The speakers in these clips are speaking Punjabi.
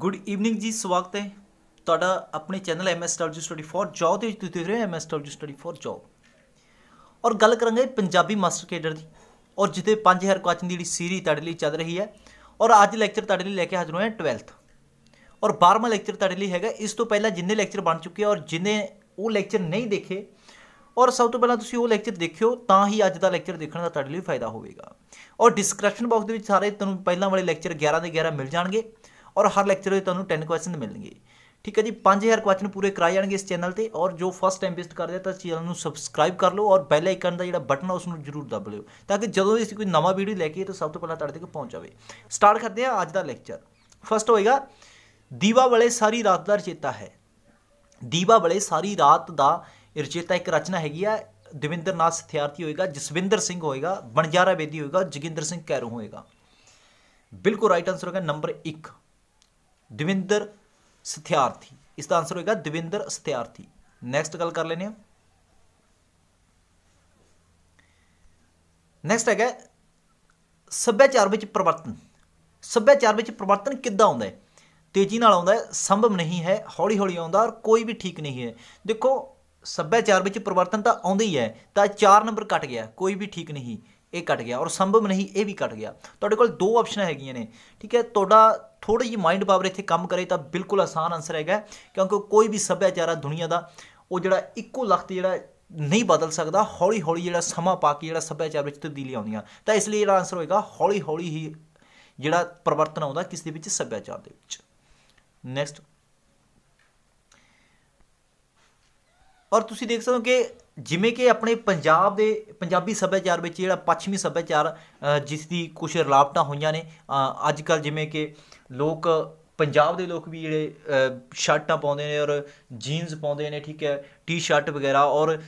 ਗੁੱਡ ਈਵਨਿੰਗ ਜੀ ਸਵਾਗਤ ਹੈ ਤੁਹਾਡਾ ਆਪਣੇ channel M S W study for job ਤੇ ਤੁਸੀਂ ਦੇਖ ਰਹੇ M S W study for job ਔਰ ਗੱਲ ਕਰਾਂਗੇ ਪੰਜਾਬੀ ਮਾਸਟਰ ਕੇਡਰ ਦੀ ਔਰ ਜਿੱਤੇ 5000 ਕੁਐਸਚਨ ਦੀ ਜਿਹੜੀ ਸੀਰੀਜ਼ ਤੁਹਾਡੇ ਲਈ ਚੱਲ ਰਹੀ ਹੈ ਔਰ ਅੱਜ ਲੈਕਚਰ ਤੁਹਾਡੇ ਲਈ ਲੈ ਕੇ ਹਾਜ਼ਰ ਹੋਏ 12th ਔਰ 12ਵਾਂ ਲੈਕਚਰ ਤੁਹਾਡੇ ਲਈ ਹੈਗਾ ਇਸ ਤੋਂ ਪਹਿਲਾਂ ਜਿੰਨੇ ਲੈਕਚਰ ਬਣ ਚੁੱਕੇ ਔਰ ਜਿੰਨੇ ਉਹ ਲੈਕਚਰ ਨਹੀਂ ਦੇਖੇ ਔਰ ਸਭ ਤੋਂ ਪਹਿਲਾਂ ਤੁਸੀਂ ਉਹ ਲੈਕਚਰ ਦੇਖਿਓ ਤਾਂ ਹੀ ਅੱਜ ਦਾ ਲੈਕਚਰ ਦੇਖਣ ਦਾ ਤੁਹਾਡੇ ਲਈ ਫਾਇਦਾ ਹੋਵੇਗਾ ਔਰ ਡਿਸਕ੍ਰਿਪਸ਼ਨ ਬਾਕਸ ਦੇ ਵਿੱਚ ਸਾਰੇ ਤੁਹਾਨੂੰ ਪਹਿਲਾਂ ਵਾਲੇ ਲੈਕਚਰ 11 ਦੇ 11 ਮਿਲ ਜਾਣਗੇ ਔਰ ਹਰ ਲੈਕਚਰ ਦੇ ਤੁਹਾਨੂੰ 10 ਕੁਐਸਚਨ ਮਿਲਣਗੇ ਠੀਕ ਹੈ ਜੀ 5000 ਕੁਐਸਚਨ ਪੂਰੇ ਕਰਾਏ ਜਾਣਗੇ ਇਸ ਚੈਨਲ ਤੇ ਔਰ ਜੋ ਫਸਟ ਟਾਈਮ ਵਿਜ਼ਿਟ ਕਰਦੇ ਤਾਂ ਚੈਨਲ ਨੂੰ ਸਬਸਕ੍ਰਾਈਬ ਕਰ ਲਓ ਔਰ ਬੈਲ ਆਈਕਨ ਦਾ ਜਿਹੜਾ ਬਟਨ ਆ ਉਸ ਨੂੰ ਜ਼ਰੂਰ ਦਬ ਲਿਓ ਤਾਂ ਕਿ ਜਦੋਂ ਵੀ ਅਸੀਂ ਕੋਈ ਨਵਾਂ ਵੀਡੀਓ ਲੈ ਕੇ ਤਾਂ ਸਭ ਤੋਂ ਪਹਿਲਾਂ ਤੁਹਾਡੇ ਤੱਕ ਪਹੁੰਚ ਜਾਵੇ ਸਟਾਰਟ ਕਰਦੇ ਹਾਂ ਅੱਜ ਦਾ ਲੈਕਚਰ ਫਸਟ ਹੋਏਗਾ ਦੀਵਾ ਵਾਲੇ ਸਾਰੀ ਰਾਤ ਦਾ ਰਚੇਤਾ ਹੈ ਦੀਵਾ ਵਾਲੇ ਸਾਰੀ ਰਾਤ ਦਾ ਰਚੇਤਾ ਇੱਕ ਰਚਨਾ ਹੈਗੀ ਆ ਨਾਥ ਸਥਿਆਰਤੀ ਹੋਏਗਾ ਜਸਵਿੰਦਰ ਸਿੰਘ ਹੋਏਗਾ ਬਣਜਾਰਾ ਬੇਦੀ ਹੋਏਗਾ ਜਗਿੰਦਰ ਸਿੰਘ ਕੈਰੋ ਹੋਏਗਾ ਬਿਲਕੁਲ ਰਾਈਟ ਆਨਸਰ ਹੋਗਾ ਨੰਬਰ 1 ਦਵਿੰਦਰ ਸਥਿਆਰਥੀ ਇਸ ਦਾ ਆਨਸਰ ਹੋਏਗਾ ਦਵਿੰਦਰ ਸਥਿਆਰਥੀ ਨੈਕਸਟ ਗੱਲ ਕਰ ਲੈਨੇ ਆ ਨੈਕਸਟ ਹੈਗਾ ਸੱਭਿਆਚਾਰ ਵਿੱਚ ਪਰਿਵਰਤਨ ਸੱਭਿਆਚਾਰ ਵਿੱਚ ਪਰਿਵਰਤਨ ਕਿੱਦਾਂ ਆਉਂਦਾ ਹੈ ਤੇਜ਼ੀ ਨਾਲ ਆਉਂਦਾ ਹੈ ਸੰਭਵ ਨਹੀਂ ਹੈ ਹੌਲੀ ਹੌਲੀ ਆਉਂਦਾ ਔਰ ਕੋਈ ਵੀ ਠੀਕ ਨਹੀਂ ਹੈ ਦੇਖੋ ਸੱਭਿਆਚਾਰ ਵਿੱਚ ਪਰਿਵਰਤਨ ਤਾਂ ਆਉਂਦਾ ਹੀ ਹੈ ਤਾਂ 4 ਨੰਬਰ ਕੱਟ ਗਿਆ ਕੋਈ ਵੀ ਠੀਕ ਨਹੀਂ ਇਹ ਕੱਟ ਗਿਆ ਔਰ ਸੰਭਵ ਨਹੀਂ ਇਹ ਵੀ ਕੱਟ ਗਿਆ ਤੁਹਾਡੇ ਕੋਲ ਦੋ ਆਪਸ਼ਨਾਂ ਹੈਗੀਆਂ ਨੇ ਠੀਕ ਹੈ ਤੁਹਾਡਾ ਥੋੜੀ ਜਿਹੀ ਮਾਈਂਡ ਪਾਵਰ ਇੱਥੇ ਕੰਮ ਕਰੇ ਤਾਂ ਬਿਲਕੁਲ ਆਸਾਨ ਆਨਸਰ ਹੈਗਾ ਕਿਉਂਕਿ ਕੋਈ ਵੀ ਸੱਭਿਆਚਾਰ ਆ ਦੁਨੀਆ ਦਾ ਉਹ ਜਿਹੜਾ ਇੱਕੋ ਲਖਤ ਜਿਹੜਾ ਨਹੀਂ ਬਦਲ ਸਕਦਾ ਹੌਲੀ ਹੌਲੀ ਜਿਹੜਾ ਸਮਾਂ ਪਾ ਕੇ ਜਿਹੜਾ ਸੱਭਿਆਚਾਰ ਵਿੱਚ ਤਬਦੀਲੀ ਆਉਂਦੀਆਂ ਤਾਂ ਇਸ ਲਈ ਜਿਹੜਾ ਆਨਸਰ ਹੋਏਗਾ ਹੌਲੀ ਹੌਲੀ ਹੀ ਜਿਹੜਾ ਪਰਿਵਰਤਨ ਆਉਂਦਾ ਕਿਸ ਦੇ ਵਿੱਚ ਸੱਭਿਆਚਾਰ ਦੇ ਵਿੱਚ ਨੈਕਸਟ ਔਰ ਤੁਸੀਂ ਦੇਖ ਸਕਦੇ ਹੋ ਕਿ ਜਿਵੇਂ ਕਿ ਆਪਣੇ ਪੰਜਾਬ ਦੇ ਪੰਜਾਬੀ ਸੱਭਿਆਚਾਰ ਵਿੱਚ ਜਿਹੜਾ ਪੱਛਮੀ ਸੱਭਿਆਚਾਰ ਜਿਸ ਦੀ ਕੁਝ ਰਲਾਵਟਾਂ ਹੋਈਆਂ ਨੇ ਅੱਜ ਕੱਲ ਜਿਵੇਂ ਕਿ ਲੋਕ ਪੰਜਾਬ ਦੇ ਲੋਕ ਵੀ ਜਿਹੜੇ ਸ਼ਰਟਾਂ ਪਾਉਂਦੇ ਨੇ ਔਰ ਜੀਨਸ ਪਾਉਂਦੇ ਨੇ ਠੀਕ ਹੈ ਟੀ-ਸ਼ਰਟ ਵਗੈਰਾ ਔਰ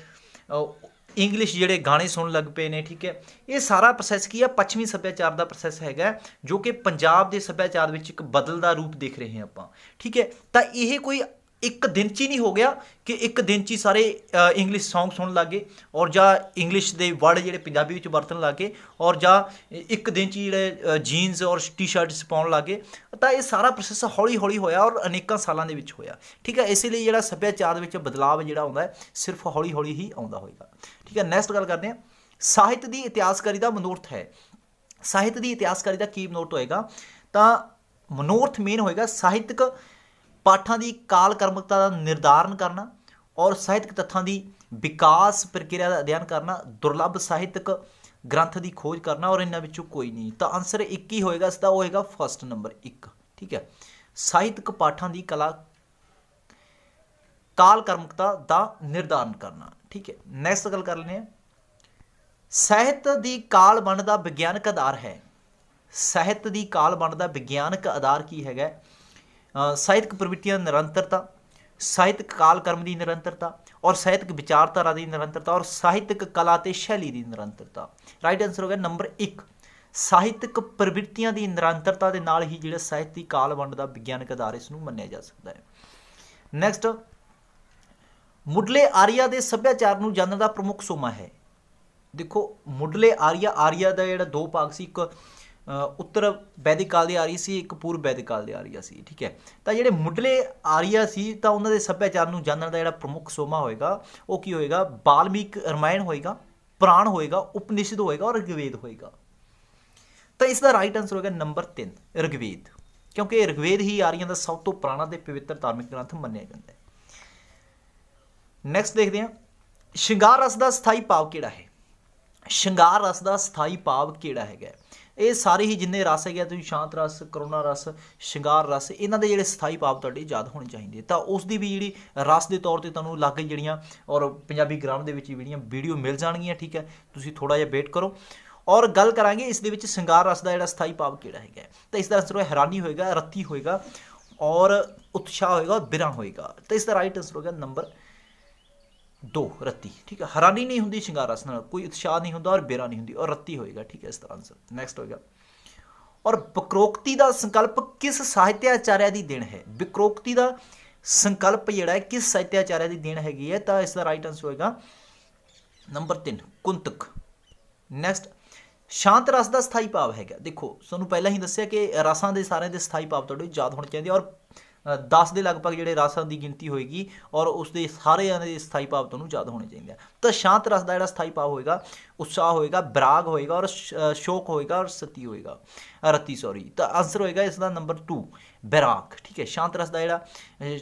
ਇੰਗਲਿਸ਼ ਜਿਹੜੇ ਗਾਣੇ ਸੁਣਨ ਲੱਗ ਪਏ ਨੇ ਠੀਕ ਹੈ ਇਹ ਸਾਰਾ ਪ੍ਰੋਸੈਸ ਕੀ ਹੈ ਪੱਛਮੀ ਸੱਭਿਆਚਾਰ ਦਾ ਪ੍ਰੋਸੈਸ ਹੈਗਾ ਜੋ ਕਿ ਪੰਜਾਬ ਦੇ ਸੱਭਿਆਚਾਰ ਵਿੱਚ ਇੱਕ ਬਦਲਦਾ ਰੂਪ ਦੇਖ ਰਹੇ ਹਾਂ ਆਪਾਂ ਠੀਕ ਹੈ ਤਾਂ ਇਹ ਕੋਈ ਇੱਕ ਦਿਨ ਚ ਹੀ ਨਹੀਂ ਹੋ ਗਿਆ ਕਿ ਇੱਕ ਦਿਨ ਚ ਹੀ ਸਾਰੇ ਇੰਗਲਿਸ਼ Song ਸੁਣਨ ਲੱਗੇ ਔਰ ਜਾਂ ਇੰਗਲਿਸ਼ ਦੇ ਵਰਡ ਜਿਹੜੇ ਪੰਜਾਬੀ ਵਿੱਚ ਵਰਤਣ ਲੱਗੇ ਔਰ ਜਾਂ ਇੱਕ ਦਿਨ ਚ ਜਿਹੜੇ ਜੀਨਸ ਔਰ ਟੀ-ਸ਼ਰਟਸ ਪਾਉਣ ਲੱਗੇ ਤਾਂ ਇਹ ਸਾਰਾ ਪ੍ਰੋਸੈਸ ਹੌਲੀ-ਹੌਲੀ ਹੋਇਆ ਔਰ ਅਨੇਕਾਂ ਸਾਲਾਂ ਦੇ ਵਿੱਚ ਹੋਇਆ ਠੀਕ ਹੈ ਇਸੇ ਲਈ ਜਿਹੜਾ ਸੱਭਿਆਚਾਰ ਦੇ ਵਿੱਚ ਬਦਲਾਅ ਜਿਹੜਾ ਆਉਂਦਾ ਹੈ ਸਿਰਫ ਹੌਲੀ-ਹੌਲੀ ਹੀ ਆਉਂਦਾ ਹੋਏਗਾ ਠੀਕ ਹੈ ਨੈਕਸਟ ਗੱਲ ਕਰਦੇ ਹਾਂ ਸਾਹਿਤ ਦੀ ਇਤਿਹਾਸਕਾਰੀ ਦਾ ਮਨੋਰਥ ਹੈ ਸਾਹਿਤ ਦੀ ਇਤਿਹਾਸਕਾਰੀ ਦਾ ਕੀ ਮਨੋਰਥ ਹੋਏਗਾ ਤਾਂ ਮਨੋਰਥ ਮੇਨ ਹੋਏਗਾ ਸਾਹਿਤਕ ਪਾਠਾਂ ਦੀ ਕਾਲ ਕਰਮਕਤਾ ਦਾ ਨਿਰਧਾਰਨ ਕਰਨਾ ਔਰ ਸਾਹਿਤਕ ਤੱਥਾਂ ਦੀ ਵਿਕਾਸ ਪ੍ਰਕਿਰਿਆ ਦਾ ਅਧਿਐਨ ਕਰਨਾ ਦੁਰਲੱਭ ਸਾਹਿਤਕ ਗ੍ਰੰਥ ਦੀ ਖੋਜ ਕਰਨਾ ਔਰ ਇਹਨਾਂ ਵਿੱਚੋਂ ਕੋਈ ਨਹੀਂ ਤਾਂ ਆਨਸਰ 1 ਹੀ ਹੋਏਗਾ ਸਦਾ ਉਹ ਹੋਏਗਾ ਫਸਟ ਨੰਬਰ 1 ਠੀਕ ਹੈ ਸਾਹਿਤਕ ਪਾਠਾਂ ਦੀ ਕਲਾ ਕਾਲ ਕਰਮਕਤਾ ਦਾ ਨਿਰਧਾਰਨ ਕਰਨਾ ਠੀਕ ਹੈ ਨੈਕਸਟ ਗੱਲ ਕਰ ਲੈਂਦੇ ਹਾਂ ਸਾਹਿਤ ਦੀ ਕਾਲ ਵੰਡ ਦਾ ਵਿਗਿਆਨਕ ਆਧਾਰ ਹੈ ਸਾਹਿਤ ਦੀ ਕਾਲ ਵੰਡ ਦਾ ਵਿਗਿਆਨਕ ਆਧਾਰ ਕੀ ਹੈਗਾ ਸਾਹਿਤਕ ਪ੍ਰਵਿਰਤੀਆਂ ਨਿਰੰਤਰਤਾ ਸਾਹਿਤਕ ਕਾਲ ਕਰਮ ਦੀ ਨਿਰੰਤਰਤਾ ਔਰ ਸਾਹਿਤਕ ਵਿਚਾਰਧਾਰਾ ਦੀ ਨਿਰੰਤਰਤਾ ਔਰ ਸਾਹਿਤਕ ਕਲਾ ਤੇ ਸ਼ੈਲੀ ਦੀ ਨਿਰੰਤਰਤਾ ਰਾਈਟ ਆਨਸਰ ਹੋ ਗਿਆ ਨੰਬਰ 1 ਸਾਹਿਤਕ ਪ੍ਰਵਿਰਤੀਆਂ ਦੀ ਨਿਰੰਤਰਤਾ ਦੇ ਨਾਲ ਹੀ ਜਿਹੜਾ ਸਾਹਿਤਿਕ ਕਾਲ ਵੰਡ ਦਾ ਵਿਗਿਆਨਕ ਆਧਾਰ ਇਸ ਨੂੰ ਮੰਨਿਆ ਜਾ ਸਕਦਾ ਹੈ ਨੈਕਸਟ ਮੁੱਢਲੇ ਆਰੀਆ ਦੇ ਸੱਭਿਆਚਾਰ ਨੂੰ ਜਾਣਨ ਦਾ ਪ੍ਰਮੁੱਖ ਸੋਮਾ ਹੈ ਦੇਖੋ ਮੁੱਢਲੇ ਆਰੀਆ ਆਰੀਆ ਦਾ ਜਿਹੜਾ ਦੋ ਭਾਗ ਸੀ ਇੱਕ ਉੱਤਰ ਵੈਦਿਕ ਕਾਲ ਦੀ ਆ ਰਹੀ ਸੀ ਇੱਕ ਪੂਰਬ ਵੈਦਿਕ ਕਾਲ ਦੀ ਆ ਰਹੀ ਸੀ ਠੀਕ ਹੈ ਤਾਂ ਜਿਹੜੇ ਮੁੱਢਲੇ ਆਰੀਆ ਸੀ ਤਾਂ ਉਹਨਾਂ ਦੇ ਸੱਭਿਆਚਾਰ ਨੂੰ ਜਾਣਨ ਦਾ ਜਿਹੜਾ ਪ੍ਰਮੁੱਖ ਸੋਮਾ ਹੋਏਗਾ ਉਹ ਕੀ ਹੋਏਗਾ ਬਾਲਮੀਕ ਰਮਾਇਣ ਹੋਏਗਾ ਪ੍ਰਾਣ ਹੋਏਗਾ ਉਪਨਿਸ਼ਦ ਹੋਏਗਾ ਔਰ ਰਿਗਵੇਦ ਹੋਏਗਾ ਤਾਂ ਇਸ ਦਾ ਰਾਈਟ ਆਨਸਰ ਹੋਏਗਾ ਨੰਬਰ 3 ਰਿਗਵੇਦ ਕਿਉਂਕਿ ਰਿਗਵੇਦ ਹੀ ਆਰੀਆਂ ਦਾ ਸਭ ਤੋਂ ਪੁਰਾਣਾ ਤੇ ਪਵਿੱਤਰ ਧਾਰਮਿਕ ਗ੍ਰੰਥ ਮੰਨਿਆ ਜਾਂਦਾ ਹੈ ਨੈਕਸਟ ਦੇਖਦੇ ਹਾਂ ਸ਼ਿੰਗਾਰ ਰਸ ਦਾ ਸਥਾਈ ਭਾਵ ਕਿਹੜਾ ਹੈ ਸ਼ਿੰਗਾਰ ਰਸ ਦਾ ਸਥਾਈ ਭਾਵ ਕਿਹੜਾ ਹੈਗਾ ਇਹ ਸਾਰੇ ਹੀ ਜਿੰਨੇ ਰਸ ਹੈਗੇ ਤੁਸੀਂ ਸ਼ਾਂਤ ਰਸ ਕਰੋਨਾ ਰਸ ਸ਼ਿੰਗਾਰ ਰਸ ਇਹਨਾਂ ਦੇ ਜਿਹੜੇ ਸਥਾਈ ਭਾਵ ਤੁਹਾਡੇ ਯਾਦ ਹੋਣੇ ਚਾਹੀਦੇ ਤਾਂ ਉਸ ਦੀ ਵੀ ਜਿਹੜੀ ਰਸ ਦੇ ਤੌਰ ਤੇ ਤੁਹਾਨੂੰ ਲੱਗ ਜਿਹੜੀਆਂ ਔਰ ਪੰਜਾਬੀ ਗ੍ਰਾਮ ਦੇ ਵਿੱਚ ਜਿਹੜੀਆਂ ਵੀਡੀਓ ਮਿਲ ਜਾਣਗੀਆਂ ਠੀਕ ਹੈ ਤੁਸੀਂ ਥੋੜਾ ਜਿਹਾ ਵੇਟ ਕਰੋ ਔਰ ਗੱਲ ਕਰਾਂਗੇ ਇਸ ਦੇ ਵਿੱਚ ਸ਼ਿੰਗਾਰ ਰਸ ਦਾ ਜਿਹੜਾ ਸਥਾਈ ਭਾਵ ਕਿਹੜਾ ਹੈਗਾ ਤਾਂ ਇਸ ਦਾ ਅਸਰ ਹੈਰਾਨੀ ਹੋਏਗਾ ਰੱਤੀ ਹੋਏਗਾ ਔਰ ਉਤਸ਼ਾਹ ਹੋਏਗਾ ਬਿਰਾਂ ਹੋਏਗਾ ਤਾਂ ਇਸ ਦਾ ਰਾਈਟ ਅਸਰ ਹੋਗਾ ਨੰਬਰ ਦੋ ਰੱਤੀ ਠੀਕ ਹੈ ਹਰਾਨੀ ਨਹੀਂ ਹੁੰਦੀ ਸ਼ਿੰਗਾਰ ਰਸ ਨਾਲ ਕੋਈ ਉਤਸ਼ਾਹ ਨਹੀਂ ਹੁੰਦਾ ਔਰ ਬੇਰਾ ਨਹੀਂ ਹੁੰਦੀ ਔਰ ਰੱਤੀ ਹੋਏਗਾ ਠੀਕ ਹੈ ਇਸ ਤਰ੍ਹਾਂ ਅਨਸਰ ਨੈਕਸਟ ਹੋਏਗਾ ਔਰ ਬਕਰੋਕਤੀ ਦਾ ਸੰਕਲਪ ਕਿਸ ਸਾਹਿਤਿਆਚਾਰਿਆ ਦੀ ਦੇਣ ਹੈ ਬਕਰੋਕਤੀ ਦਾ ਸੰਕਲਪ ਜਿਹੜਾ ਹੈ ਕਿਸ ਸਾਹਿਤਿਆਚਾਰਿਆ ਦੀ ਦੇਣ ਹੈਗੀ ਹੈ ਤਾਂ ਇਸ ਦਾ ਰਾਈਟ ਆਨਸਰ ਹੋਏਗਾ ਨੰਬਰ 3 ਕੁੰਤਕ ਨੈਕਸਟ ਸ਼ਾਂਤ ਰਸ ਦਾ ਸਥਾਈ ਭਾਵ ਹੈਗਾ ਦੇਖੋ ਤੁਹਾਨੂੰ ਪਹਿਲਾਂ ਹੀ ਦੱਸਿਆ ਕਿ ਰਸਾਂ ਦੇ ਸਾਰੇ ਦੇ ਸਥਾਈ ਭਾਵ ਤੁਹਾਡੇ ਯਾਦ ਹੋਣੇ ਚਾਹੀਦੇ ਔਰ 10 ਦੇ ਲਗਭਗ ਜਿਹੜੇ ਰਸਾਂ ਦੀ ਗਿਣਤੀ ਹੋਏਗੀ ਔਰ ਉਸ ਦੇ ਸਾਰੇ ਦੇ ਸਥਾਈ ਭਾਵ ਨੂੰ ਯਾਦ ਹੋਣੇ ਚਾਹੀਦੇ ਆ ਤਾਂ ਸ਼ਾਂਤ ਰਸ ਦਾ ਜਿਹੜਾ ਸਥਾਈ ਭਾਵ ਹੋਏਗਾ ਉਤਸ਼ਾਹ ਹੋਏਗਾ ਬਰਾਗ ਹੋਏਗਾ ਔਰ ਸ਼ੋਕ ਹੋਏਗਾ ਔਰ ਸਤੀ ਹੋਏਗਾ ਰਤੀ ਸੌਰੀ ਤਾਂ ਆਨਸਰ ਹੋਏਗਾ ਇਸ ਦਾ ਨੰਬਰ 2 ਬਰਾਗ ਠੀਕ ਹੈ ਸ਼ਾਂਤ ਰਸ ਦਾ ਜਿਹੜਾ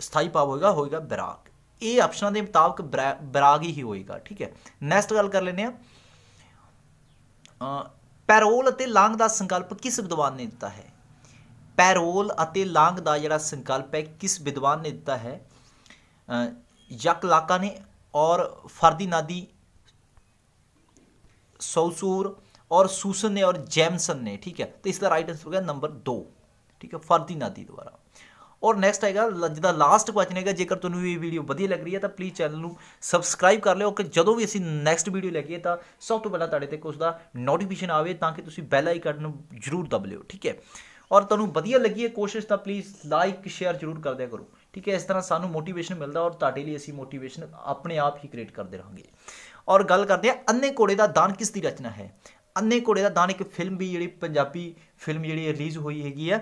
ਸਥਾਈ ਭਾਵ ਹੋਏਗਾ ਹੋਏਗਾ ਬਰਾਗ ਇਹ ਆਪਸ਼ਨਾਂ ਦੇ ਮੁਤਾਬਕ ਬਰਾਗ ਹੀ ਹੋਏਗਾ ਠੀਕ ਹੈ ਨੈਕਸਟ ਗੱਲ ਕਰ ਲੈਂਦੇ ਆ ਪੈਰੋਲ ਅਤੇ ਲਾਂਗ ਦਾ ਸੰਕਲਪ ਕਿਸ ਵਿਦਵਾਨ ਨੇ ਦਿੱਤਾ ਹੈ ਪੈਰੋਲ ਅਤੇ ਲਾਂਗ ਦਾ ਜਿਹੜਾ ਸੰਕਲਪ ਹੈ ਕਿਸ ਵਿਦਵਾਨ ਨੇ ਦਿੱਤਾ ਹੈ ਯਕ ਲਾਕਾ ਨੇ ਔਰ ਫਰਦੀ ਨਾਦੀ ਸੌਸੂਰ ਔਰ ਸੂਸਨ ਨੇ ਔਰ ਜੈਮਸਨ ਨੇ ਠੀਕ ਹੈ ਤੇ ਇਸ ਦਾ ਰਾਈਟ ਆਨਸਰ ਹੋ ਗਿਆ ਨੰਬਰ 2 ਠੀਕ ਹੈ ਫਰਦੀ ਨਾਦੀ ਦੁਆਰਾ ਔਰ ਨੈਕਸਟ ਆਏਗਾ ਜਿਹਦਾ ਲਾਸਟ ਕੁਐਸਚਨ ਹੈਗਾ ਜੇਕਰ ਤੁਹਾਨੂੰ ਇਹ ਵੀਡੀਓ ਵਧੀਆ ਲੱਗ ਰਹੀ ਹੈ ਤਾਂ ਪਲੀਜ਼ ਚੈਨਲ ਨੂੰ ਸਬਸਕ੍ਰਾਈਬ ਕਰ ਲਿਓ ਕਿ ਜਦੋਂ ਵੀ ਅਸੀਂ ਨੈਕਸਟ ਵੀਡੀਓ ਲੱਗੀਏ ਤਾਂ ਸਭ ਤੋਂ ਪਹਿਲਾਂ ਤੁਹਾਡੇ ਤੱਕ ਉਸ ਦਾ ਨੋਟੀਫਿਕੇਸ਼ਨ ਆਵੇ ਤਾਂ ਕਿ ਤੁਸੀਂ ਬੈਲ ਆਈਕਨ ਨੂੰ ਜ਼ਰੂਰ ਦਬ ਲਿਓ ਠੀਕ ਹੈ ਔਰ ਤੁਹਾਨੂੰ ਵਧੀਆ ਲੱਗੀ ਹੈ ਕੋਸ਼ਿਸ਼ ਤਾਂ ਪਲੀਜ਼ ਲਾਈਕ ਸ਼ੇਅਰ ਜ਼ਰੂਰ ਕਰ ਦਿਆ ਕਰੋ ਠੀਕ ਹੈ ਇਸ ਤਰ੍ਹਾਂ ਸਾਨੂੰ ਮੋਟੀਵੇਸ਼ਨ ਮਿਲਦਾ ਔਰ ਤੁਹਾਡੇ ਲਈ ਅਸੀਂ ਮੋਟੀਵੇਸ਼ਨ ਆਪਣੇ ਆਪ ਹੀ ਕ੍ਰੀਏਟ ਕਰਦੇ ਰਹਾਂਗੇ ਔਰ ਗੱਲ ਕਰਦੇ ਆ ਅੰਨੇ ਕੋੜੇ ਦਾ ਦਾਨ ਕਿਸ ਦੀ ਰਚਨਾ ਹੈ ਅੰਨੇ ਕੋੜੇ ਦਾ ਦਾਨ ਇੱਕ ਫਿਲਮ ਵੀ ਜਿਹੜੀ ਪੰਜਾਬੀ ਫਿਲਮ ਜਿਹੜੀ ਰਿਲੀਜ਼ ਹੋਈ ਹੈਗੀ ਆ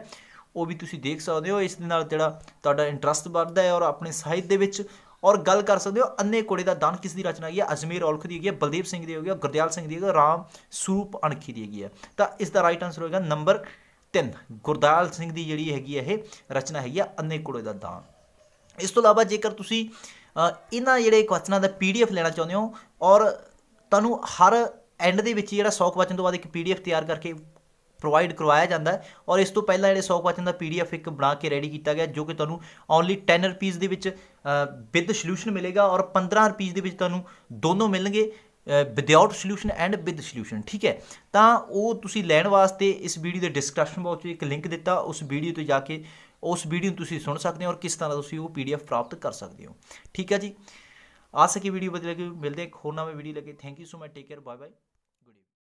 ਉਹ ਵੀ ਤੁਸੀਂ ਦੇਖ ਸਕਦੇ ਹੋ ਇਸ ਦੇ ਨਾਲ ਜਿਹੜਾ ਤੁਹਾਡਾ ਇੰਟਰਸਟ ਵੱਧਦਾ ਹੈ ਔਰ ਆਪਣੇ ਸਾਹਿਤ ਦੇ ਵਿੱਚ ਔਰ ਗੱਲ ਕਰ ਸਕਦੇ ਹੋ ਅੰਨੇ ਕੋੜੇ ਦਾ ਦਾਨ ਕਿਸ ਦੀ ਰਚਨਾ ਹੈਗੀ ਹੈ ਅਜਮੇਰ ਔਲਖ ਦੀ ਹੈਗੀ ਹੈ ਬਲਦੇਵ ਸਿੰਘ ਦੀ ਹੈਗੀ ਹੈ ਗੁਰਦਿਆਲ ਸਿੰਘ ਦੀ ਹੈਗੀ ਹੈ ਰਾਮ ਸੂਪ ਅਣਖੀ ਦੀ ਹੈਗੀ ਹੈ ਤਾਂ ਇਸ ਦਾ ਰਾਈਟ ਆਨਸਰ ਹੋਏਗਾ ਨੰਬਰ ਤਿੰਨ ਗੁਰਦਾਲ ਸਿੰਘ ਦੀ ਜਿਹੜੀ ਹੈਗੀ ਇਹ ਰਚਨਾ ਹੈਗੀ ਆ ਅੰਨੇ ਕੁੜੇ ਦਾ ਦਾਨ ਇਸ ਤੋਂ ਇਲਾਵਾ ਜੇਕਰ ਤੁਸੀਂ ਇਹਨਾਂ ਜਿਹੜੇ ਕੁਐਸਚਨਾਂ ਦਾ ਪੀਡੀਐਫ ਲੈਣਾ ਚਾਹੁੰਦੇ ਹੋ ਔਰ ਤੁਹਾਨੂੰ ਹਰ ਐਂਡ ਦੇ ਵਿੱਚ ਜਿਹੜਾ 100 ਕੁਐਸਚਨ ਤੋਂ ਬਾਅਦ ਇੱਕ ਪੀਡੀਐਫ ਤਿਆਰ ਕਰਕੇ ਪ੍ਰੋਵਾਈਡ ਕਰਵਾਇਆ ਜਾਂਦਾ ਹੈ ਔਰ ਇਸ ਤੋਂ ਪਹਿਲਾਂ ਜਿਹੜੇ 100 ਕੁਐਸਚਨ ਦਾ ਪੀਡੀਐਫ ਇੱਕ ਬਣਾ ਕੇ ਰੈਡੀ ਕੀਤਾ ਗਿਆ ਜੋ ਕਿ ਤੁਹਾਨੂੰ ਓਨਲੀ 10 ਰੁਪਏ ਦੇ ਵਿੱਚ ਵਿਦ ਸੋਲੂਸ਼ਨ ਮਿਲੇਗਾ ਔਰ 15 ਰੁਪਏ ਦੇ ਵਿੱਚ ਤੁਹਾਨੂੰ ਦੋਨੋਂ ਮਿਲਣਗੇ without solution and with solution ਠੀਕ ਹੈ ਤਾਂ ਉਹ ਤੁਸੀਂ ਲੈਣ ਵਾਸਤੇ ਇਸ ਵੀਡੀਓ ਦੇ ਡਿਸਕ੍ਰਿਪਸ਼ਨ ਬਾਕਸ ਵਿੱਚ ਇੱਕ ਲਿੰਕ ਦਿੱਤਾ ਉਸ ਵੀਡੀਓ ਤੇ ਜਾ ਕੇ ਉਸ ਵੀਡੀਓ ਨੂੰ ਤੁਸੀਂ ਸੁਣ ਸਕਦੇ ਹੋ ਔਰ ਕਿਸ ਤਰ੍ਹਾਂ ਤੁਸੀਂ ਉਹ ਪੀਡੀਐਫ ਪ੍ਰਾਪਤ ਕਰ ਸਕਦੇ ਹੋ ਠੀਕ ਹੈ ਜੀ ਆਸ ਹੈ ਕਿ ਵੀਡੀਓ ਵਧੀਆ ਲੱਗੀ ਮਿਲਦੇ ਇੱਕ ਹੋਰ ਨਵੇਂ ਵੀਡੀਓ ਲੱਗੇ thank you so much take care bye bye